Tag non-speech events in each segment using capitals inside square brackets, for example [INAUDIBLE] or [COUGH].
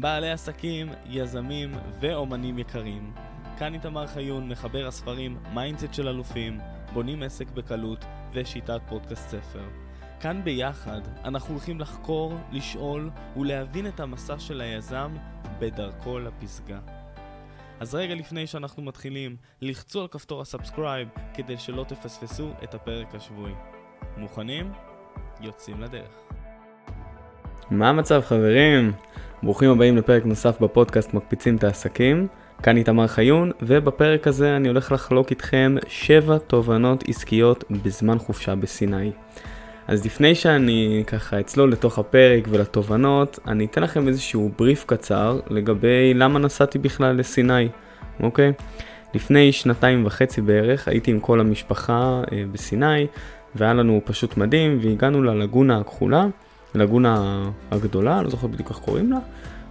בעלי עסקים, יזמים ואומנים יקרים. כאן איתמר חיון, מחבר הספרים מיינדסט של אלופים, בונים עסק בקלות ושיטת פודקאסט ספר. כאן ביחד אנחנו הולכים לחקור, לשאול ולהבין את המסע של היזם בדרכו לפסגה. אז רגע לפני שאנחנו מתחילים, לחצו על כפתור הסאבסקרייב כדי שלא תפספסו את הפרק השבועי. מוכנים? יוצאים לדרך. מה המצב חברים? ברוכים הבאים לפרק נוסף בפודקאסט מקפיצים את העסקים. כאן איתמר חיון, ובפרק הזה אני הולך לחלוק איתכם 7 תובנות עסקיות בזמן חופשה בסיני. אז לפני שאני ככה אצלול לתוך הפרק ולתובנות, אני אתן לכם איזשהו בריף קצר לגבי למה נסעתי בכלל לסיני, אוקיי? לפני שנתיים וחצי בערך הייתי עם כל המשפחה אה, בסיני, והיה לנו פשוט מדהים, והגענו ללגונה הכחולה. לגונה הגדולה, לא זוכר בדיוק איך קוראים לה.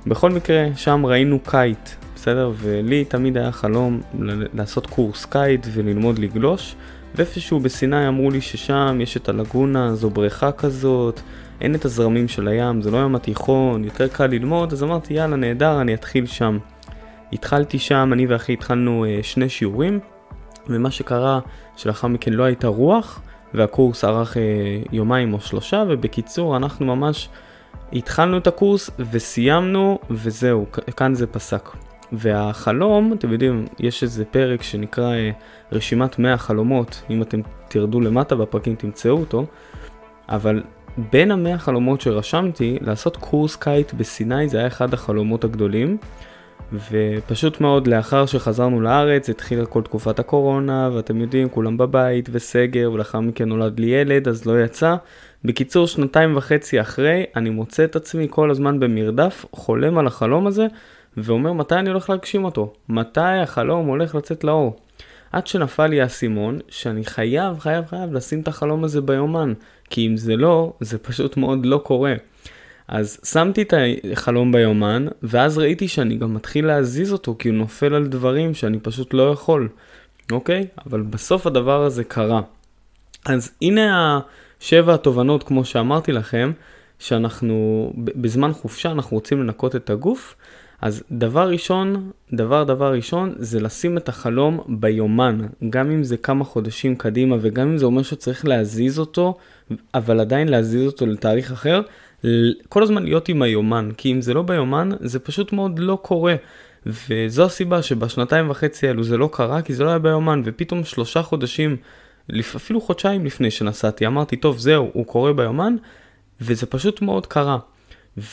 בכל מקרה, שם ראינו קייט, בסדר? ולי תמיד היה חלום לעשות קורס קייט וללמוד לגלוש. ואיפשהו בסיני אמרו לי ששם יש את הלגונה, זו בריכה כזאת, אין את הזרמים של הים, זה לא ים התיכון, יותר קל ללמוד, אז אמרתי יאללה נהדר, אני אתחיל שם. התחלתי שם, אני ואחי התחלנו אה, שני שיעורים, ומה שקרה שלאחר מכן לא הייתה רוח, והקורס ארך אה, יומיים או שלושה, ובקיצור אנחנו ממש התחלנו את הקורס וסיימנו, וזהו, כאן זה פסק. והחלום, אתם יודעים, יש איזה פרק שנקרא אה, רשימת 100 חלומות, אם אתם תרדו למטה בפרקים תמצאו אותו, אבל בין המאה חלומות שרשמתי, לעשות קורס קייט בסיני זה היה אחד החלומות הגדולים. ופשוט מאוד לאחר שחזרנו לארץ התחילה כל תקופת הקורונה ואתם יודעים כולם בבית וסגר ולאחר מכן נולד לי ילד אז לא יצא. בקיצור שנתיים וחצי אחרי אני מוצא את עצמי כל הזמן במרדף חולם על החלום הזה ואומר מתי אני הולך להגשים אותו, מתי החלום הולך לצאת לאור. עד שנפל לי האסימון שאני חייב חייב חייב לשים את החלום הזה ביומן כי אם זה לא זה פשוט מאוד לא קורה. אז שמתי את החלום ביומן, ואז ראיתי שאני גם מתחיל להזיז אותו, כי הוא נופל על דברים שאני פשוט לא יכול, אוקיי? אבל בסוף הדבר הזה קרה. אז הנה השבע התובנות, כמו שאמרתי לכם, שאנחנו, בזמן חופשה אנחנו רוצים לנקות את הגוף. אז דבר ראשון, דבר דבר ראשון, זה לשים את החלום ביומן, גם אם זה כמה חודשים קדימה וגם אם זה אומר שצריך להזיז אותו, אבל עדיין להזיז אותו לתאריך אחר, כל הזמן להיות עם היומן, כי אם זה לא ביומן, זה פשוט מאוד לא קורה. וזו הסיבה שבשנתיים וחצי האלו זה לא קרה, כי זה לא היה ביומן, ופתאום שלושה חודשים, אפילו חודשיים לפני שנסעתי, אמרתי, טוב, זהו, הוא קורה ביומן, וזה פשוט מאוד קרה.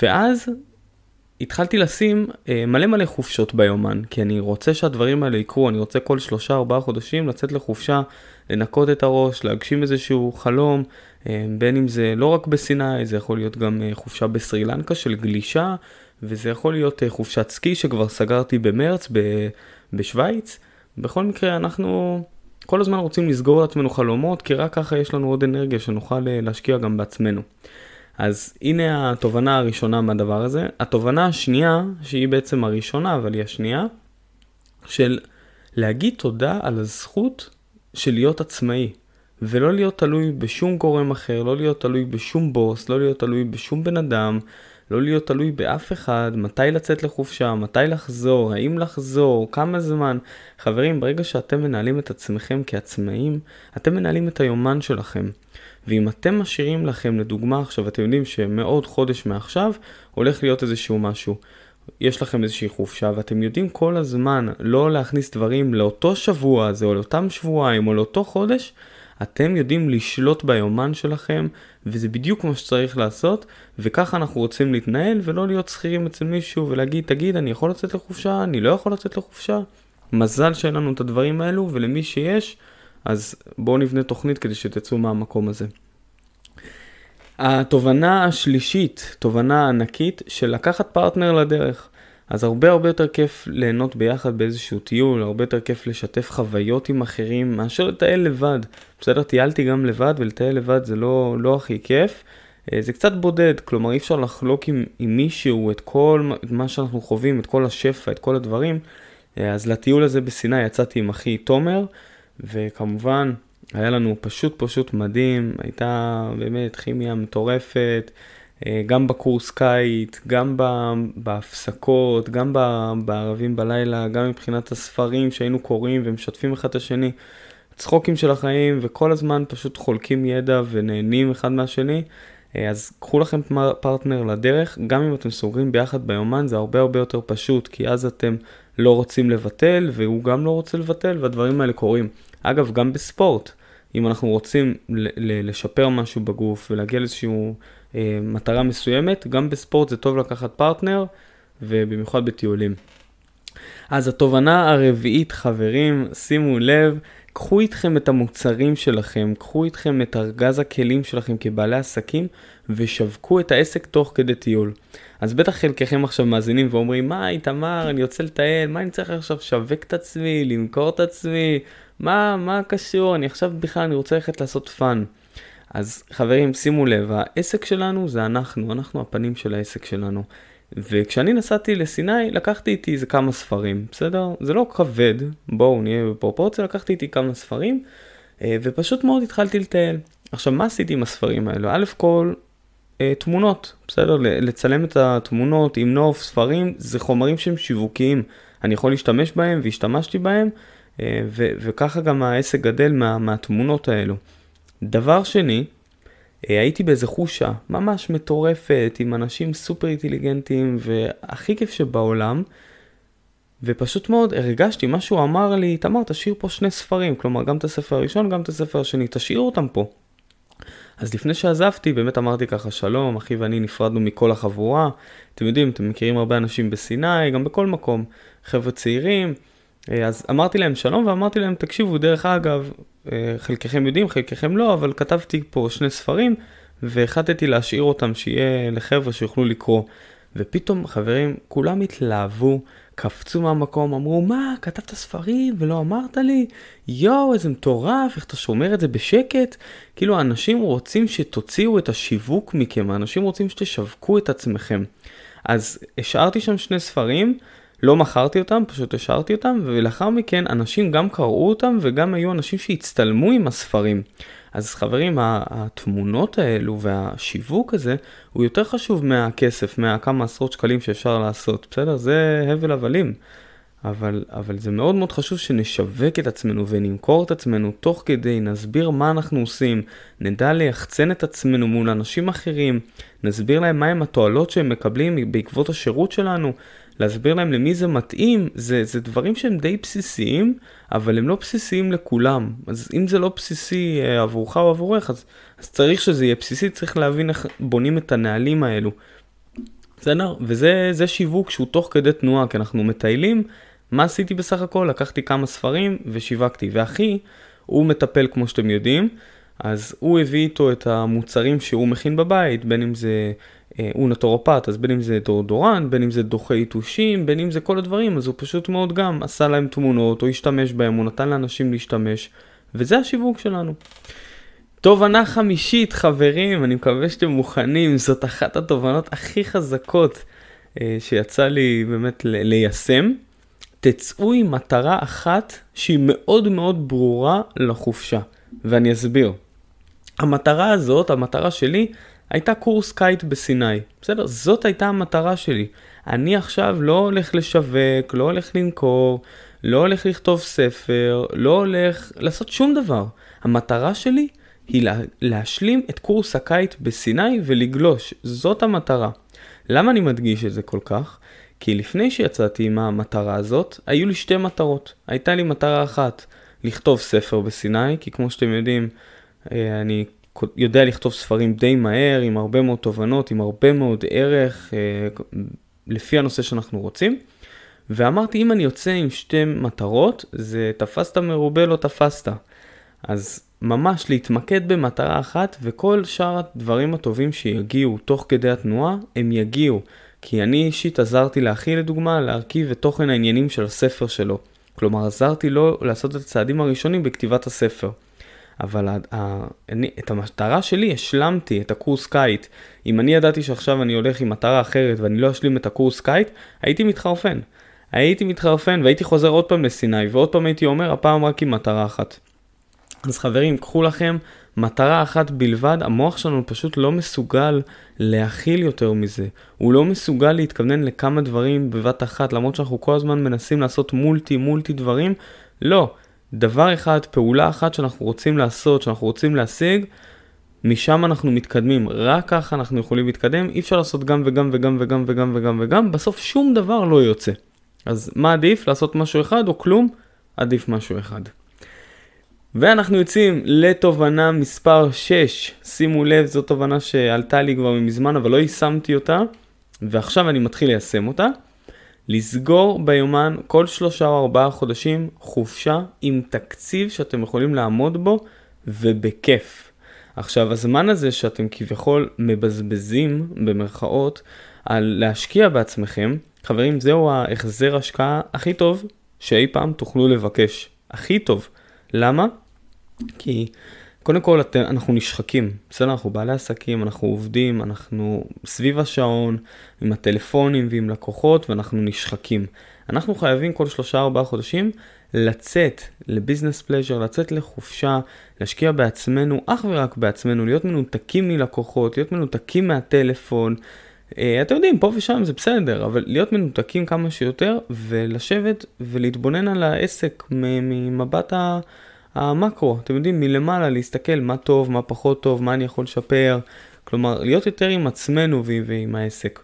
ואז התחלתי לשים אה, מלא מלא חופשות ביומן, כי אני רוצה שהדברים האלה יקרו, אני רוצה כל שלושה ארבעה חודשים לצאת לחופשה, לנקות את הראש, להגשים איזשהו חלום, אה, בין אם זה לא רק בסיני, זה יכול להיות גם אה, חופשה בסרי לנקה של גלישה, וזה יכול להיות אה, חופשת סקי שכבר סגרתי במרץ בשוויץ. בכל מקרה, אנחנו כל הזמן רוצים לסגור לעצמנו חלומות, כי רק ככה יש לנו עוד אנרגיה שנוכל להשקיע גם בעצמנו. אז הנה התובנה הראשונה מהדבר הזה. התובנה השנייה, שהיא בעצם הראשונה, אבל היא השנייה, של להגיד תודה על הזכות של להיות עצמאי. ולא להיות תלוי בשום גורם אחר, לא להיות תלוי בשום בוס, לא להיות תלוי בשום בן אדם, לא להיות תלוי באף אחד, מתי לצאת לחופשה, מתי לחזור, האם לחזור, כמה זמן. חברים, ברגע שאתם מנהלים את עצמכם כעצמאים, אתם מנהלים את היומן שלכם. ואם אתם משאירים לכם, לדוגמה עכשיו, אתם יודעים שמעוד חודש מעכשיו הולך להיות איזשהו משהו. יש לכם איזושהי חופשה ואתם יודעים כל הזמן לא להכניס דברים לאותו שבוע הזה או לאותם שבועיים או לאותו חודש, אתם יודעים לשלוט ביומן שלכם, וזה בדיוק מה שצריך לעשות, וככה אנחנו רוצים להתנהל, ולא להיות שכירים אצל מישהו ולהגיד, תגיד, אני יכול לצאת לחופשה, אני לא יכול לצאת לחופשה. מזל שאין לנו את הדברים האלו, ולמי שיש, אז בואו נבנה תוכנית כדי שתצאו מהמקום הזה. התובנה השלישית, תובנה ענקית, של לקחת פרטנר לדרך. אז הרבה הרבה יותר כיף ליהנות ביחד באיזשהו טיול, הרבה יותר כיף לשתף חוויות עם אחרים מאשר לטייל לבד. בסדר, טיילתי גם לבד, ולטייל לבד זה לא, לא הכי כיף. אה, זה קצת בודד, כלומר אי אפשר לחלוק עם, עם מישהו את כל את מה שאנחנו חווים, את כל השפע, את כל הדברים. אה, אז לטיול הזה בסיני יצאתי עם אחי תומר, וכמובן היה לנו פשוט פשוט מדהים, הייתה באמת כימיה מטורפת. אה, גם בקורס קיץ, גם בהפסקות, גם בערבים בלילה, גם מבחינת הספרים שהיינו קוראים ומשתפים אחד את השני. צחוקים של החיים, וכל הזמן פשוט חולקים ידע ונהנים אחד מהשני. אה, אז קחו לכם פרטנר לדרך, גם אם אתם סוגרים ביחד ביומן זה הרבה הרבה יותר פשוט, כי אז אתם לא רוצים לבטל, והוא גם לא רוצה לבטל, והדברים האלה קורים. אגב, גם בספורט, אם אנחנו רוצים לשפר משהו בגוף ולהגיע לאיזשהו אה, מטרה מסוימת, גם בספורט זה טוב לקחת פרטנר, ובמיוחד בטיולים. אז התובנה הרביעית, חברים, שימו לב, קחו איתכם את המוצרים שלכם, קחו איתכם את ארגז הכלים שלכם כבעלי עסקים ושווקו את העסק תוך כדי טיול. אז בטח חלקכם עכשיו מאזינים ואומרים, מה איתמר, אני יוצא לטייל, מה אני צריך עכשיו לשווק את עצמי, למכור את עצמי, מה, מה קשור, אני עכשיו בכלל, אני רוצה ללכת לעשות פאנ. אז חברים, שימו לב, העסק שלנו זה אנחנו, אנחנו הפנים של העסק שלנו. וכשאני נסעתי לסיני, לקחתי איתי איזה כמה ספרים, בסדר? זה לא כבד, בואו נהיה בפרופורציה, לקחתי איתי כמה ספרים, אה, ופשוט מאוד התחלתי לטייל. עכשיו, מה עשיתי עם הספרים האלו? א' כל, אה, תמונות, בסדר? לצלם את התמונות עם נוף, ספרים, זה חומרים שהם שיווקיים. אני יכול להשתמש בהם, והשתמשתי בהם, אה, וככה גם העסק גדל מה, מהתמונות האלו. דבר שני, אה, הייתי באיזה חושה ממש מטורפת, עם אנשים סופר אינטליגנטים והכי כיף שבעולם, ופשוט מאוד הרגשתי, מה שהוא אמר לי, תמר, תשאיר פה שני ספרים, כלומר גם את הספר הראשון, גם את הספר השני, תשאיר אותם פה. אז לפני שעזבתי, באמת אמרתי ככה, שלום, אחי ואני נפרדנו מכל החבורה. אתם יודעים, אתם מכירים הרבה אנשים בסיני, גם בכל מקום. חבר'ה צעירים, אה, אז אמרתי להם שלום ואמרתי להם, תקשיבו, דרך אגב, אה, חלקכם יודעים, חלקכם לא, אבל כתבתי פה שני ספרים והחלטתי להשאיר אותם שיהיה לחבר'ה שיוכלו לקרוא. ופתאום, חברים, כולם התלהבו, קפצו מהמקום, אמרו, מה, כתבת ספרים ולא אמרת לי? יואו, איזה מטורף, איך אתה שומר את זה בשקט? כאילו, אנשים רוצים שתוציאו את השיווק מכם, אנשים רוצים שתשווקו את עצמכם. אז השארתי שם שני ספרים, לא מכרתי אותם, פשוט השארתי אותם, ולאחר מכן אנשים גם קראו אותם וגם היו אנשים שהצטלמו עם הספרים. אז חברים, התמונות האלו והשיווק הזה הוא יותר חשוב מהכסף, מהכמה עשרות שקלים שאפשר לעשות, בסדר? זה הבל הבלים. אבל, אבל זה מאוד מאוד חשוב שנשווק את עצמנו ונמכור את עצמנו תוך כדי, נסביר מה אנחנו עושים, נדע ליחצן את עצמנו מול אנשים אחרים, נסביר להם מהם התועלות שהם מקבלים בעקבות השירות שלנו, להסביר להם למי זה מתאים, זה, זה דברים שהם די בסיסיים, אבל הם לא בסיסיים לכולם. אז אם זה לא בסיסי אה, עבורך או עבורך, אז, אז צריך שזה יהיה בסיסי, צריך להבין איך בונים את הנהלים האלו. בסדר? וזה שיווק שהוא תוך כדי תנועה, כי אנחנו מטיילים. מה עשיתי בסך הכל? לקחתי כמה ספרים ושיווקתי. ואחי, הוא מטפל כמו שאתם יודעים, אז הוא הביא איתו את המוצרים שהוא מכין בבית, בין אם זה אה, הוא נטורופט, אז בין אם זה דורדורן, בין אם זה דוחה יתושים, בין אם זה כל הדברים, אז הוא פשוט מאוד גם עשה להם תמונות, או השתמש בהם, הוא נתן לאנשים להשתמש, וזה השיווק שלנו. תובנה חמישית, חברים, אני מקווה שאתם מוכנים, זאת אחת התובנות הכי חזקות אה, שיצא לי באמת ליישם. תצאו עם מטרה אחת שהיא מאוד מאוד ברורה לחופשה, ואני אסביר. המטרה הזאת, המטרה שלי, הייתה קורס קייט בסיני, בסדר? זאת הייתה המטרה שלי. אני עכשיו לא הולך לשווק, לא הולך למכור, לא הולך לכתוב ספר, לא הולך לעשות שום דבר. המטרה שלי היא לה, להשלים את קורס הקייט בסיני ולגלוש, זאת המטרה. למה אני מדגיש את זה כל כך? כי לפני שיצאתי עם המטרה הזאת, היו לי שתי מטרות. הייתה לי מטרה אחת, לכתוב ספר בסיני, כי כמו שאתם יודעים, אה, אני יודע לכתוב ספרים די מהר, עם הרבה מאוד תובנות, עם הרבה מאוד ערך, אה, לפי הנושא שאנחנו רוצים. ואמרתי, אם אני יוצא עם שתי מטרות, זה תפסת מרובה לא תפסת. אז ממש להתמקד במטרה אחת, וכל שאר הדברים הטובים שיגיעו תוך כדי התנועה, הם יגיעו. כי אני אישית עזרתי לאחי לדוגמה להרכיב את תוכן העניינים של הספר שלו. כלומר, עזרתי לו לעשות את הצעדים הראשונים בכתיבת הספר. אבל אני, את המטרה שלי השלמתי, את הקורס קייט. אם אני ידעתי שעכשיו אני הולך עם מטרה אחרת ואני לא אשלים את הקורס קייט, הייתי מתחרפן. הייתי מתחרפן והייתי חוזר עוד פעם לסיני, ועוד פעם הייתי אומר, הפעם רק עם מטרה אחת. אז חברים, קחו לכם מטרה אחת בלבד, המוח שלנו פשוט לא מסוגל להכיל יותר מזה. הוא לא מסוגל להתכוונן לכמה דברים בבת אחת, למרות שאנחנו כל הזמן מנסים לעשות מולטי מולטי דברים. לא, דבר אחד, פעולה אחת שאנחנו רוצים לעשות, שאנחנו רוצים להשיג, משם אנחנו מתקדמים, רק ככה אנחנו יכולים להתקדם, אי אפשר לעשות גם וגם וגם וגם וגם וגם וגם, בסוף שום דבר לא יוצא. אז מה עדיף? לעשות משהו אחד או כלום? עדיף משהו אחד. ואנחנו יוצאים לתובנה מספר 6. שימו לב, זו תובנה שעלתה לי כבר מזמן, אבל לא יישמתי אותה, ועכשיו אני מתחיל ליישם אותה. לסגור ביומן כל שלושה או ארבעה חודשים חופשה עם תקציב שאתם יכולים לעמוד בו ובכיף. עכשיו הזמן הזה שאתם כביכול מבזבזים במרכאות על להשקיע בעצמכם, חברים זהו ההחזר השקעה הכי טוב שאי פעם תוכלו לבקש. הכי טוב. למה? כי קודם כל, אתם, אנחנו נשחקים, בסדר? אנחנו בעלי עסקים, אנחנו עובדים, אנחנו סביב השעון, עם הטלפונים ועם לקוחות, ואנחנו נשחקים. אנחנו חייבים כל שלושה ארבעה חודשים לצאת לביזנס פלז'ר, לצאת לחופשה, להשקיע בעצמנו, אך ורק בעצמנו, להיות מנותקים מלקוחות, להיות מנותקים מהטלפון. אה, אתם יודעים, פה ושם זה בסדר, אבל להיות מנותקים כמה שיותר, ולשבת ולהתבונן על העסק ממבט ה... המקרו, אתם יודעים, מלמעלה להסתכל מה טוב, מה פחות טוב, מה אני יכול לשפר, כלומר, להיות יותר עם עצמנו ועם העסק.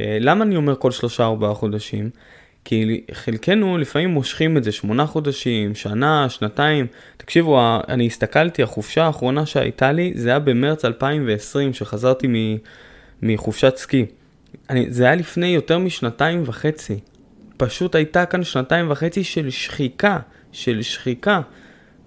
אה, למה אני אומר כל שלושה ארבעה חודשים? כי חלקנו לפעמים מושכים את זה שמונה חודשים, שנה, שנתיים. תקשיבו, אני הסתכלתי, החופשה האחרונה שהייתה לי, זה היה במרץ 2020, שחזרתי מחופשת סקי. אני, זה היה לפני יותר משנתיים וחצי. פשוט הייתה כאן שנתיים וחצי של שחיקה, של שחיקה.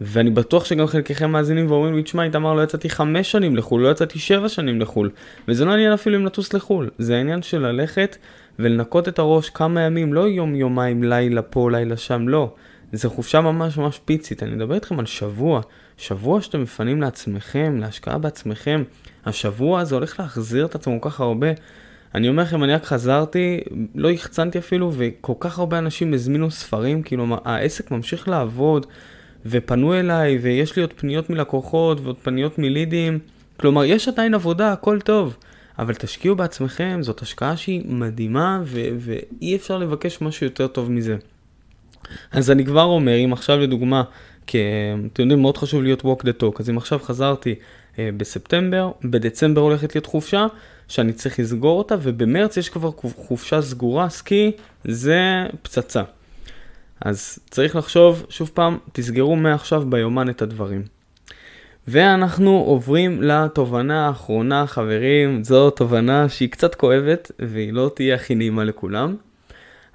ואני בטוח שגם חלקכם מאזינים ואומרים לי, תשמע, איתמר, לא יצאתי חמש שנים לחו"ל, לא יצאתי שבע שנים לחו"ל. וזה לא עניין אפילו אם לטוס לחו"ל, זה העניין של ללכת ולנקות את הראש כמה ימים, לא יום, יומיים, לילה פה, לילה שם, לא. זה חופשה ממש ממש פיצית, אני מדבר איתכם על שבוע. שבוע שאתם מפנים לעצמכם, להשקעה בעצמכם. השבוע הזה הולך להחזיר את עצמו כל כך הרבה. אני אומר לכם, אני רק חזרתי, לא החצנתי אפילו, וכל כך הרבה אנשים הזמינו ספרים, כאילו העסק ממשיך לעבוד, ופנו אליי, ויש לי עוד פניות מלקוחות ועוד פניות מלידים. כלומר, יש עדיין עבודה, הכל טוב. אבל תשקיעו בעצמכם, זאת השקעה שהיא מדהימה, ו- ואי אפשר לבקש משהו יותר טוב מזה. אז אני כבר אומר, אם עכשיו לדוגמה, כי אתם יודעים, מאוד חשוב להיות walk the talk, אז אם עכשיו חזרתי אה, בספטמבר, בדצמבר הולכת להיות חופשה, שאני צריך לסגור אותה, ובמרץ יש כבר חופשה סגורה, סקי, זה פצצה. אז צריך לחשוב, שוב פעם, תסגרו מעכשיו ביומן את הדברים. ואנחנו עוברים לתובנה האחרונה, חברים, זו תובנה שהיא קצת כואבת, והיא לא תהיה הכי נעימה לכולם.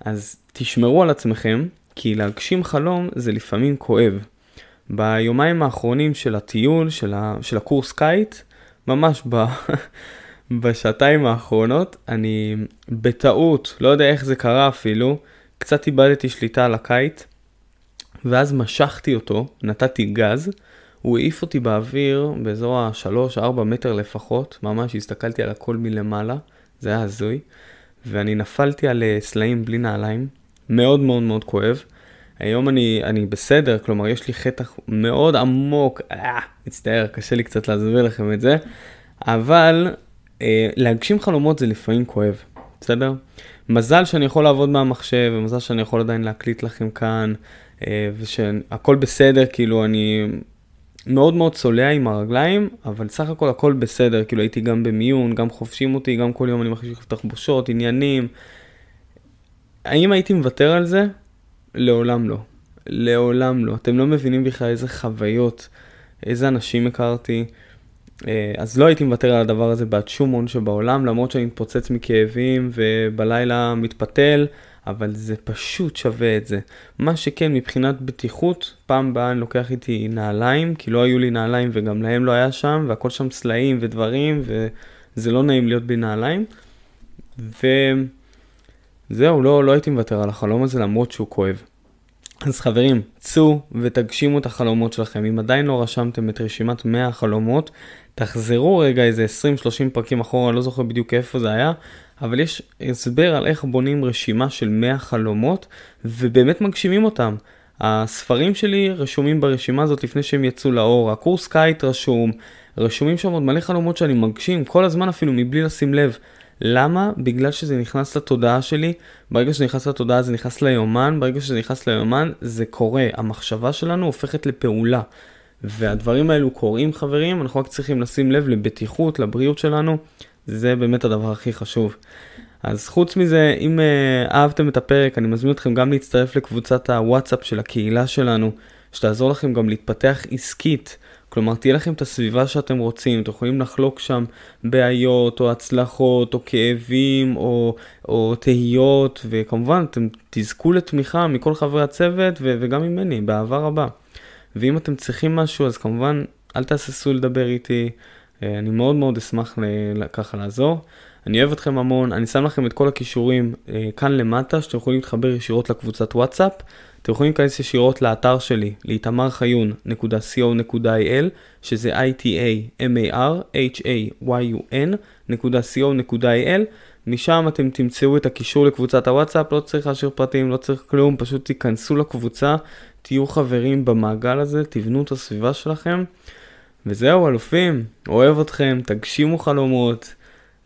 אז תשמרו על עצמכם, כי להגשים חלום זה לפעמים כואב. ביומיים האחרונים של הטיול, של, ה... של הקורס קיץ, ממש ב... [LAUGHS] בשעתיים האחרונות, אני בטעות, לא יודע איך זה קרה אפילו, קצת איבדתי שליטה על הקייט, ואז משכתי אותו, נתתי גז, הוא העיף אותי באוויר באזור ה-3-4 מטר לפחות, ממש הסתכלתי על הכל מלמעלה, זה היה הזוי, ואני נפלתי על אה, סלעים בלי נעליים, מאוד מאוד מאוד כואב. היום אני, אני בסדר, כלומר יש לי חטח מאוד עמוק, אה, מצטער, קשה לי קצת להסביר לכם את זה, אבל אה, להגשים חלומות זה לפעמים כואב, בסדר? מזל שאני יכול לעבוד מהמחשב, ומזל שאני יכול עדיין להקליט לכם כאן, אה, ושהכול בסדר, כאילו אני מאוד מאוד צולע עם הרגליים, אבל סך הכל הכל בסדר, כאילו הייתי גם במיון, גם חובשים אותי, גם כל יום אני מחשיב תחבושות, עניינים. האם הייתי מוותר על זה? לעולם לא. לעולם לא. אתם לא מבינים בכלל איזה חוויות, איזה אנשים הכרתי. אה, אז לא הייתי מוותר על הדבר הזה בעד שום הון שבעולם, למרות שאני מתפוצץ מכאבים ובלילה מתפתל, אבל זה פשוט שווה את זה. מה שכן, מבחינת בטיחות, פעם באה אני לוקח איתי נעליים, כי לא היו לי נעליים וגם להם לא היה שם, והכל שם סלעים ודברים, וזה לא נעים להיות בלי נעליים. וזהו, לא, לא הייתי מוותר על החלום הזה למרות שהוא כואב. אז חברים, צאו ותגשימו את החלומות שלכם. אם עדיין לא רשמתם את רשימת 100 החלומות, תחזרו רגע איזה 20-30 פרקים אחורה, אני לא זוכר בדיוק איפה זה היה, אבל יש הסבר על איך בונים רשימה של 100 חלומות, ובאמת מגשימים אותם. הספרים שלי רשומים ברשימה הזאת לפני שהם יצאו לאור, הקורס קייט רשום, רשומים שם עוד מלא חלומות שאני מגשים, כל הזמן אפילו מבלי לשים לב. למה? בגלל שזה נכנס לתודעה שלי, ברגע שזה נכנס לתודעה זה נכנס ליומן, ברגע שזה נכנס ליומן זה קורה, המחשבה שלנו הופכת לפעולה. והדברים האלו קורים חברים, אנחנו רק צריכים לשים לב לבטיחות, לבריאות שלנו, זה באמת הדבר הכי חשוב. אז חוץ מזה, אם אה, אהבתם את הפרק, אני מזמין אתכם גם להצטרף לקבוצת הוואטסאפ של הקהילה שלנו, שתעזור לכם גם להתפתח עסקית. כלומר, תהיה לכם את הסביבה שאתם רוצים, אתם יכולים לחלוק שם בעיות, או הצלחות, או כאבים, או, או תהיות, וכמובן, אתם תזכו לתמיכה מכל חברי הצוות, ו- וגם ממני, באהבה רבה. ואם אתם צריכים משהו, אז כמובן, אל תהססו לדבר איתי, אה, אני מאוד מאוד אשמח ל- ככה לעזור. אני אוהב אתכם המון, אני שם לכם את כל הכישורים אה, כאן למטה, שאתם יכולים להתחבר ישירות לקבוצת וואטסאפ. אתם יכולים להיכנס ישירות לאתר שלי, להתאמרחיון.co.il, שזה i-t-a-m-a-r-h-a-y-u-n.co.il, משם אתם תמצאו את הקישור לקבוצת הוואטסאפ, לא צריך להשאיר פרטים, לא צריך כלום, פשוט תיכנסו לקבוצה, תהיו חברים במעגל הזה, תבנו את הסביבה שלכם. וזהו, אלופים, אוהב אתכם, תגשימו חלומות.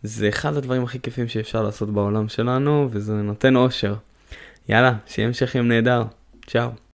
זה אחד הדברים הכי כיפים שאפשר לעשות בעולם שלנו, וזה נותן אושר. יאללה, שיהיה המשך יום נהדר. Ciao.